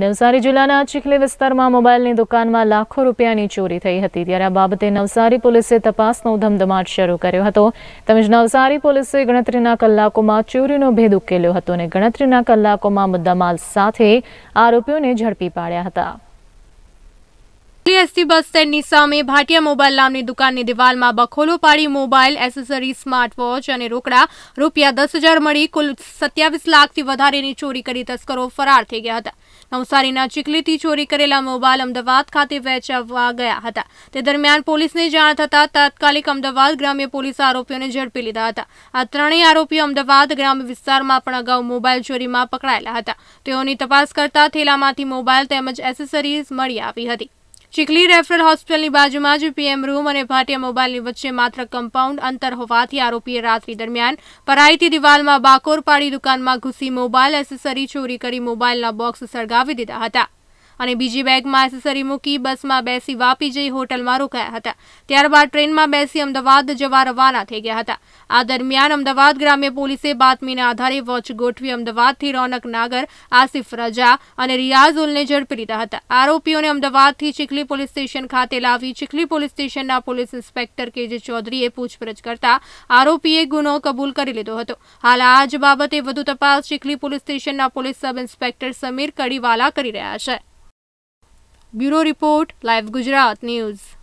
નવસારી જિલ્લાના ચીખલી વિસ્તારમાં મોબાઈલની દુકાનમાં લાખો રૂપિયાની ચોરી થઈ હતી ત્યારે આ બાબતે નવસારી પોલીસે તપાસનો ધમધમાટ શરૂ કર્યો હતો તેમજ નવસારી પોલીસે ગણતરીના કલાકોમાં ચોરીનો ભેદ ઉકેલ્યો હતો અને ગણતરીના કલાકોમાં મુદ્દામાલ સાથે આરોપીઓને ઝડપી પાડ્યા હતા એસટી બસ સ્ટેન્ડની સામે ભાટિયા મોબાઈલ નામની દુકાનની દિવાલમાં બખોલો પાડી મોબાઈલ એસેસરી સ્માર્ટવોચ અને રોકડા રૂપિયા દસ હજાર મળી કુલ સત્યાવીસ લાખથી વધારેની ચોરી કરી તસ્કરો ફરાર થઈ ગયા હતા નવસારીના ચીખલીથી ચોરી કરેલા મોબાઈલ અમદાવાદ ખાતે વેચાવવા ગયા હતા તે દરમિયાન પોલીસને જાણ થતાં તાત્કાલિક અમદાવાદ ગ્રામ્ય પોલીસ આરોપીઓને ઝડપી લીધા હતા આ ત્રણેય આરોપીઓ અમદાવાદ ગ્રામ્ય વિસ્તારમાં પણ અગાઉ મોબાઈલ ચોરીમાં પકડાયેલા હતા તેઓની તપાસ કરતા થેલામાંથી મોબાઈલ તેમજ એસેસરીઝ મળી આવી હતી ચીકલી રેફરલ હોસ્પિટલની બાજુમાં જ પીએમ રૂમ અને ભાટિયા મોબાઈલની વચ્ચે માત્ર કમ્પાઉન્ડ અંતર હોવાથી આરોપીએ રાત્રિ દરમિયાન પરાઈથી દિવાલમાં બાકોર પાડી દુકાનમાં ઘૂસી મોબાઈલ એસેસરી ચોરી કરી મોબાઈલના બોક્સ સળગાવી દીધા હતા અને બીજી બેગમાં એસેસરી મૂકી બસમાં બેસી વાપી જઈ હોટલમાં રોકાયા હતા ત્યારબાદ ટ્રેનમાં બેસી અમદાવાદ જવા રવાના થઈ ગયા હતા આ દરમિયાન અમદાવાદ ગ્રામ્ય પોલીસે બાતમીના આધારે વોચ ગોઠવી અમદાવાદથી રોનક નાગર આસિફ રજા અને રિયાઝુલને ઝડપી લીધા હતા આરોપીઓને અમદાવાદથી ચીખલી પોલીસ સ્ટેશન ખાતે લાવી ચીખલી પોલીસ સ્ટેશનના પોલીસ ઇન્સ્પેક્ટર કે જે ચૌધરીએ પૂછપરછ કરતા આરોપીએ ગુનો કબૂલ કરી લીધો હતો હાલ આ જ બાબતે વધુ તપાસ ચીખલી પોલીસ સ્ટેશનના police sub inspector Sameer Kadiwala કરી રહ્યા છે Bureau Report, Live Gujarat News.